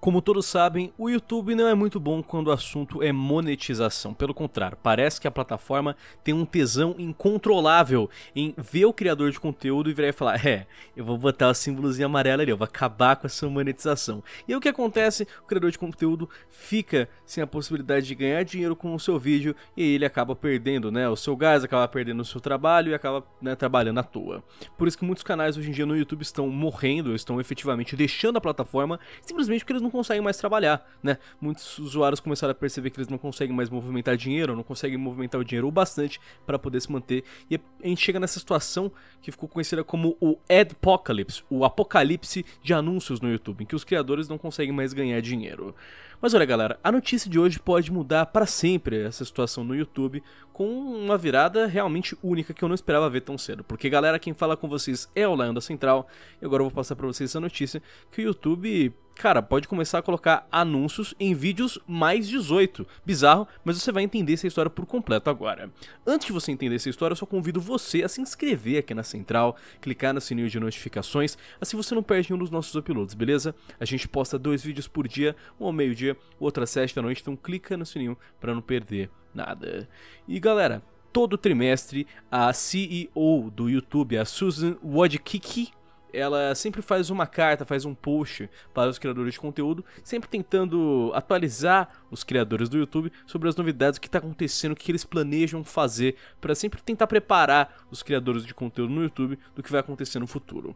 Como todos sabem, o YouTube não é muito bom quando o assunto é monetização. Pelo contrário, parece que a plataforma tem um tesão incontrolável em ver o criador de conteúdo e virar e falar: é, eu vou botar o símbolozinho amarelo ali, eu vou acabar com essa monetização. E aí o que acontece? O criador de conteúdo fica sem a possibilidade de ganhar dinheiro com o seu vídeo e ele acaba perdendo né, o seu gás, acaba perdendo o seu trabalho e acaba né, trabalhando à toa. Por isso que muitos canais hoje em dia no YouTube estão morrendo, estão efetivamente deixando a plataforma simplesmente porque eles não não conseguem mais trabalhar, né? Muitos usuários começaram a perceber que eles não conseguem mais movimentar dinheiro, não conseguem movimentar o dinheiro o bastante para poder se manter. E a gente chega nessa situação que ficou conhecida como o Adpocalypse, o apocalipse de anúncios no YouTube, em que os criadores não conseguem mais ganhar dinheiro. Mas olha, galera, a notícia de hoje pode mudar para sempre essa situação no YouTube com uma virada realmente única que eu não esperava ver tão cedo. Porque, galera, quem fala com vocês é o Lion Central. E agora eu vou passar para vocês essa notícia que o YouTube cara, pode começar a colocar anúncios em vídeos mais 18. Bizarro, mas você vai entender essa história por completo agora. Antes de você entender essa história, eu só convido você a se inscrever aqui na Central, clicar no sininho de notificações, assim você não perde nenhum dos nossos uploads, beleza? A gente posta dois vídeos por dia, um ao meio-dia, outro às 7 da noite, então clica no sininho para não perder nada. E galera, todo trimestre a CEO do YouTube, a Susan Wojcicki, ela sempre faz uma carta, faz um post para os criadores de conteúdo, sempre tentando atualizar os criadores do YouTube sobre as novidades, que está acontecendo, o que eles planejam fazer, para sempre tentar preparar os criadores de conteúdo no YouTube do que vai acontecer no futuro.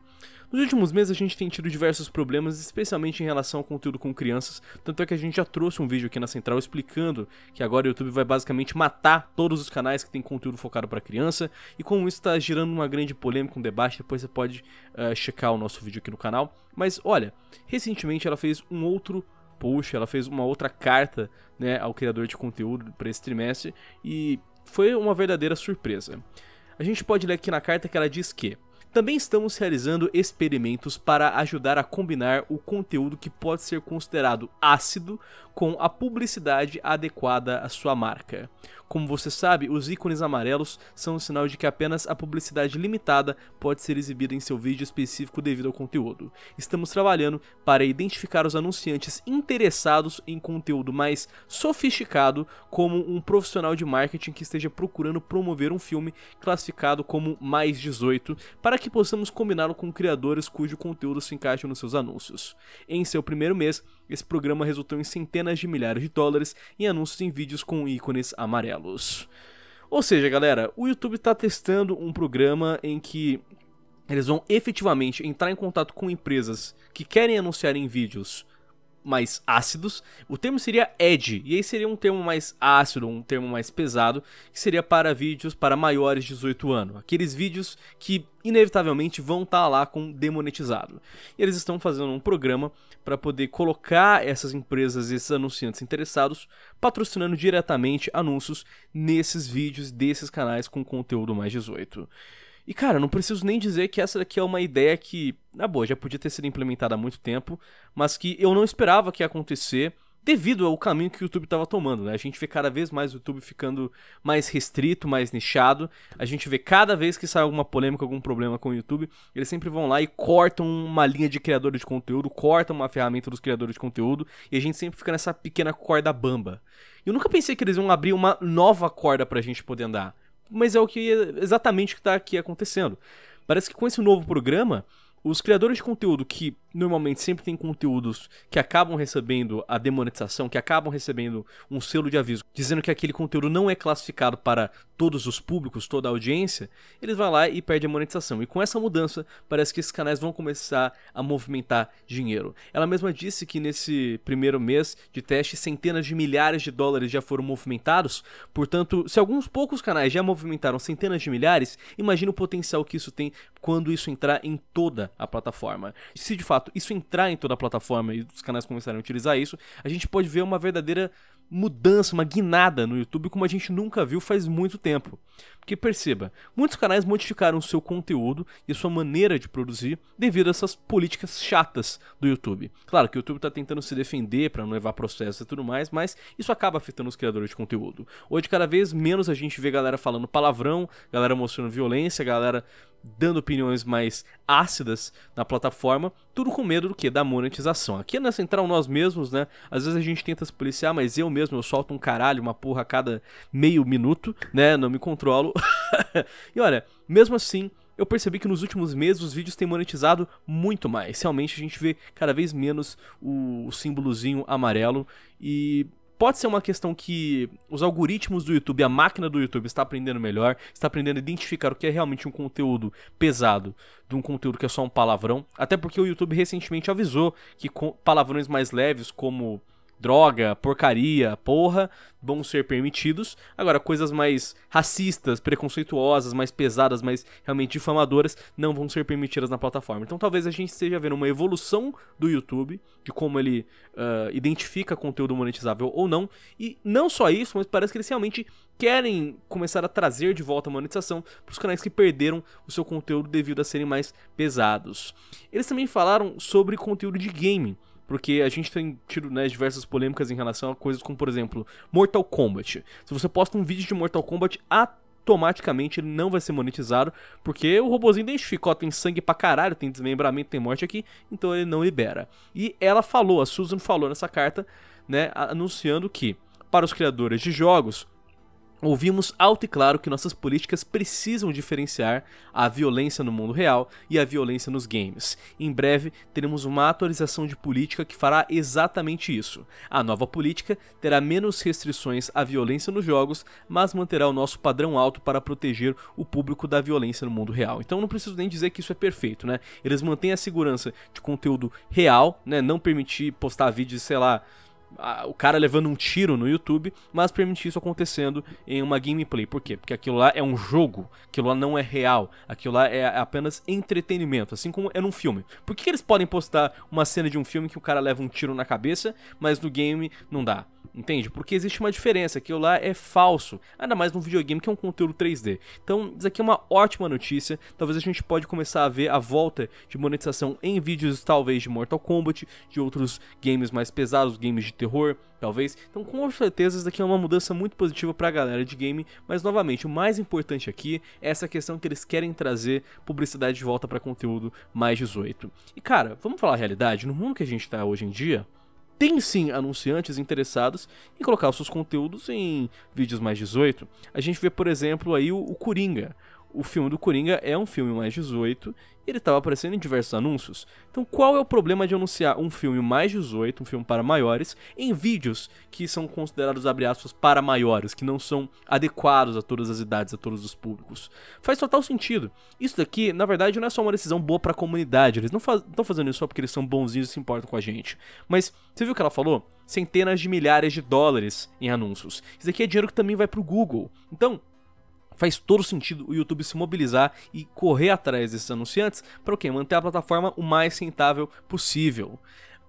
Nos últimos meses a gente tem tido diversos problemas, especialmente em relação ao conteúdo com crianças, tanto é que a gente já trouxe um vídeo aqui na Central explicando que agora o YouTube vai basicamente matar todos os canais que tem conteúdo focado para criança, e como isso está gerando uma grande polêmica, um debate, depois você pode uh, checar o nosso vídeo aqui no canal. Mas olha, recentemente ela fez um outro post, ela fez uma outra carta né, ao criador de conteúdo para esse trimestre, e foi uma verdadeira surpresa. A gente pode ler aqui na carta que ela diz que também estamos realizando experimentos para ajudar a combinar o conteúdo que pode ser considerado ácido com a publicidade adequada à sua marca. Como você sabe, os ícones amarelos são um sinal de que apenas a publicidade limitada pode ser exibida em seu vídeo específico devido ao conteúdo. Estamos trabalhando para identificar os anunciantes interessados em conteúdo mais sofisticado, como um profissional de marketing que esteja procurando promover um filme classificado como mais 18, para que possamos combinar com criadores cujo conteúdo se encaixa nos seus anúncios. Em seu primeiro mês, esse programa resultou em centenas de milhares de dólares em anúncios em vídeos com ícones amarelos. Ou seja, galera, o YouTube está testando um programa em que eles vão efetivamente entrar em contato com empresas que querem anunciar em vídeos mais ácidos, o termo seria edge, e aí seria um termo mais ácido, um termo mais pesado, que seria para vídeos para maiores de 18 anos, aqueles vídeos que inevitavelmente vão estar tá lá com demonetizado. E eles estão fazendo um programa para poder colocar essas empresas, esses anunciantes interessados, patrocinando diretamente anúncios nesses vídeos desses canais com conteúdo mais 18. E cara, não preciso nem dizer que essa daqui é uma ideia que, na boa, já podia ter sido implementada há muito tempo, mas que eu não esperava que ia acontecer devido ao caminho que o YouTube estava tomando, né? A gente vê cada vez mais o YouTube ficando mais restrito, mais nichado. A gente vê cada vez que sai alguma polêmica, algum problema com o YouTube, eles sempre vão lá e cortam uma linha de criadores de conteúdo, cortam uma ferramenta dos criadores de conteúdo, e a gente sempre fica nessa pequena corda bamba. Eu nunca pensei que eles iam abrir uma nova corda pra gente poder andar mas é o que exatamente que está aqui acontecendo. Parece que com esse novo programa, os criadores de conteúdo que normalmente sempre têm conteúdos que acabam recebendo a demonetização, que acabam recebendo um selo de aviso dizendo que aquele conteúdo não é classificado para todos os públicos, toda a audiência, eles vão lá e perdem a monetização. E com essa mudança, parece que esses canais vão começar a movimentar dinheiro. Ela mesma disse que nesse primeiro mês de teste, centenas de milhares de dólares já foram movimentados, portanto, se alguns poucos canais já movimentaram centenas de milhares, imagina o potencial que isso tem quando isso entrar em toda a plataforma. Se de fato isso entrar em toda a plataforma e os canais começarem a utilizar isso, a gente pode ver uma verdadeira mudança, uma guinada no YouTube como a gente nunca viu faz muito tempo. Porque perceba, muitos canais modificaram seu conteúdo e sua maneira de produzir devido a essas políticas chatas do YouTube. Claro que o YouTube está tentando se defender para não levar processo e tudo mais, mas isso acaba afetando os criadores de conteúdo. Hoje, cada vez menos a gente vê galera falando palavrão, galera mostrando violência, galera dando opiniões mais ácidas na plataforma, tudo com medo do que? Da monetização. Aqui na Central nós mesmos, né? Às vezes a gente tenta se policiar, mas eu mesmo eu solto um caralho, uma porra a cada meio minuto, né? Não me controlo e olha, mesmo assim, eu percebi que nos últimos meses os vídeos têm monetizado muito mais. Realmente a gente vê cada vez menos o, o símbolozinho amarelo e pode ser uma questão que os algoritmos do YouTube, a máquina do YouTube está aprendendo melhor, está aprendendo a identificar o que é realmente um conteúdo pesado de um conteúdo que é só um palavrão, até porque o YouTube recentemente avisou que palavrões mais leves como droga, porcaria, porra, vão ser permitidos. Agora, coisas mais racistas, preconceituosas, mais pesadas, mais realmente difamadoras, não vão ser permitidas na plataforma. Então, talvez a gente esteja vendo uma evolução do YouTube, de como ele uh, identifica conteúdo monetizável ou não. E não só isso, mas parece que eles realmente querem começar a trazer de volta a monetização para os canais que perderam o seu conteúdo devido a serem mais pesados. Eles também falaram sobre conteúdo de game porque a gente tem tido né, diversas polêmicas em relação a coisas como, por exemplo, Mortal Kombat. Se você posta um vídeo de Mortal Kombat, automaticamente ele não vai ser monetizado, porque o robôzinho identificou, tem sangue pra caralho, tem desmembramento, tem morte aqui, então ele não libera. E ela falou, a Susan falou nessa carta, né, anunciando que para os criadores de jogos, Ouvimos alto e claro que nossas políticas precisam diferenciar a violência no mundo real e a violência nos games. Em breve teremos uma atualização de política que fará exatamente isso. A nova política terá menos restrições à violência nos jogos, mas manterá o nosso padrão alto para proteger o público da violência no mundo real. Então não preciso nem dizer que isso é perfeito, né? Eles mantêm a segurança de conteúdo real, né? Não permitir postar vídeos, sei lá, o cara levando um tiro no YouTube, mas permitir isso acontecendo em uma gameplay. Por quê? Porque aquilo lá é um jogo, aquilo lá não é real, aquilo lá é apenas entretenimento, assim como é num filme. Por que eles podem postar uma cena de um filme que o cara leva um tiro na cabeça, mas no game não dá? Entende? Porque existe uma diferença, aquilo lá é falso, ainda mais num videogame que é um conteúdo 3D. Então, isso aqui é uma ótima notícia. Talvez a gente pode começar a ver a volta de monetização em vídeos, talvez de Mortal Kombat, de outros games mais pesados, games de terror, talvez. Então, com certeza, isso aqui é uma mudança muito positiva para a galera de game, mas novamente, o mais importante aqui é essa questão que eles querem trazer publicidade de volta para conteúdo mais 18. E cara, vamos falar a realidade, no mundo que a gente está hoje em dia, tem sim anunciantes interessados em colocar os seus conteúdos em vídeos mais 18. A gente vê, por exemplo, aí o, o Coringa o filme do Coringa é um filme mais 18 e ele estava aparecendo em diversos anúncios. Então, qual é o problema de anunciar um filme mais 18, um filme para maiores, em vídeos que são considerados, abre aspas, para maiores, que não são adequados a todas as idades, a todos os públicos? Faz total sentido. Isso daqui, na verdade, não é só uma decisão boa para a comunidade. Eles não estão fazendo isso só porque eles são bonzinhos e se importam com a gente. Mas, você viu o que ela falou? Centenas de milhares de dólares em anúncios. Isso daqui é dinheiro que também vai para o Google. Então, faz todo sentido o YouTube se mobilizar e correr atrás desses anunciantes para o quê? Manter a plataforma o mais rentável possível.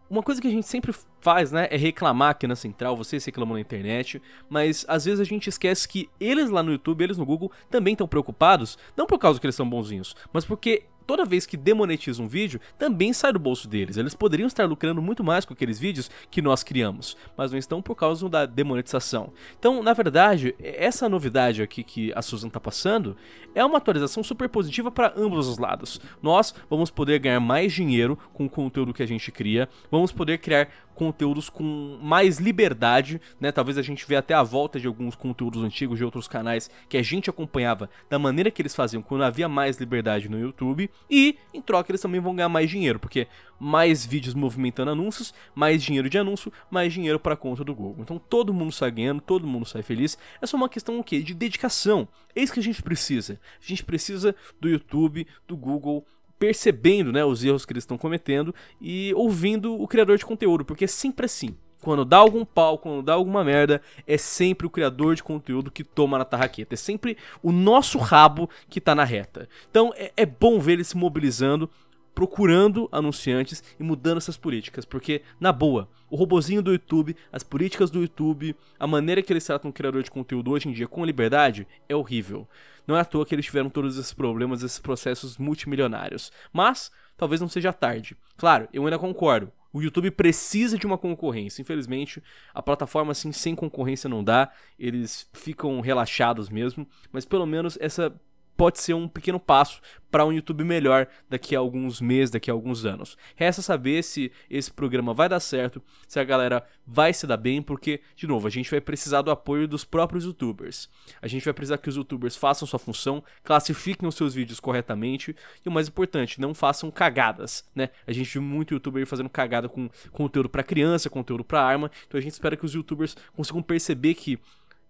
Uma coisa que a gente sempre faz, né, é reclamar aqui na central, vocês reclamam na internet, mas às vezes a gente esquece que eles lá no YouTube, eles no Google também estão preocupados, não por causa que eles são bonzinhos, mas porque toda vez que demonetiza um vídeo, também sai do bolso deles. Eles poderiam estar lucrando muito mais com aqueles vídeos que nós criamos, mas não estão por causa da demonetização. Então, na verdade, essa novidade aqui que a Susan está passando é uma atualização super positiva para ambos os lados. Nós vamos poder ganhar mais dinheiro com o conteúdo que a gente cria, vamos poder criar conteúdos com mais liberdade, né? Talvez a gente vê até a volta de alguns conteúdos antigos de outros canais que a gente acompanhava da maneira que eles faziam quando havia mais liberdade no YouTube. E, em troca, eles também vão ganhar mais dinheiro, porque mais vídeos movimentando anúncios, mais dinheiro de anúncio, mais dinheiro para a conta do Google. Então todo mundo sai ganhando, todo mundo sai feliz. É só uma questão o quê? De dedicação. Eis é que a gente precisa. A gente precisa do YouTube, do Google, percebendo né, os erros que eles estão cometendo e ouvindo o criador de conteúdo, porque é sempre assim quando dá algum pau, quando dá alguma merda, é sempre o criador de conteúdo que toma na tarraqueta. É sempre o nosso rabo que tá na reta. Então é, é bom ver ele se mobilizando, procurando anunciantes e mudando essas políticas. Porque, na boa, o robozinho do YouTube, as políticas do YouTube, a maneira que eles tratam o criador de conteúdo hoje em dia com liberdade é horrível. Não é à toa que eles tiveram todos esses problemas, esses processos multimilionários. Mas, talvez não seja tarde. Claro, eu ainda concordo o YouTube precisa de uma concorrência. Infelizmente, a plataforma assim sem concorrência não dá. Eles ficam relaxados mesmo, mas pelo menos essa pode ser um pequeno passo para um YouTube melhor daqui a alguns meses, daqui a alguns anos. Resta saber se esse programa vai dar certo, se a galera vai se dar bem, porque, de novo, a gente vai precisar do apoio dos próprios YouTubers. A gente vai precisar que os YouTubers façam sua função, classifiquem os seus vídeos corretamente e, o mais importante, não façam cagadas, né? A gente viu muito YouTuber fazendo cagada com conteúdo para criança, conteúdo para arma, então a gente espera que os YouTubers consigam perceber que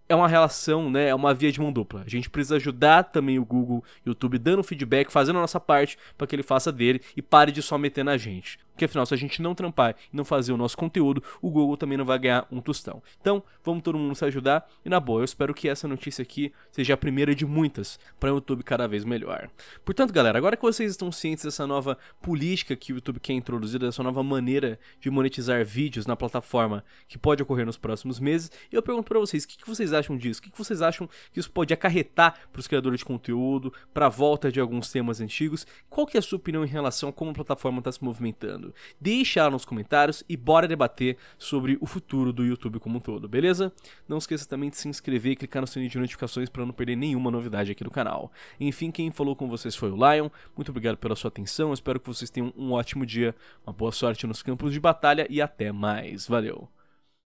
é uma relação, né? É uma via de mão dupla. A gente precisa ajudar também o Google, YouTube, dando feedback, fazendo a nossa parte para que ele faça dele e pare de só meter na gente. Porque afinal, se a gente não trampar e não fazer o nosso conteúdo, o Google também não vai ganhar um tostão. Então, vamos todo mundo se ajudar. E na boa, eu espero que essa notícia aqui seja a primeira de muitas para o YouTube cada vez melhor. Portanto, galera, agora que vocês estão cientes dessa nova política que o YouTube quer introduzir, dessa nova maneira de monetizar vídeos na plataforma que pode ocorrer nos próximos meses, eu pergunto para vocês, o que, vocês acham disso? O que, que vocês acham que isso pode acarretar para os criadores de conteúdo, para a volta de alguns temas antigos? Qual que é a sua opinião em relação a como a plataforma está se movimentando? achando. Deixe ela nos comentários e bora debater sobre o futuro do YouTube como um todo, beleza? Não esqueça também de se inscrever e clicar no sininho de notificações para não perder nenhuma novidade aqui do canal. Enfim, quem falou com vocês foi o Lion. Muito obrigado pela sua atenção. espero que vocês tenham um ótimo dia, uma boa sorte nos campos de batalha e até mais. Valeu.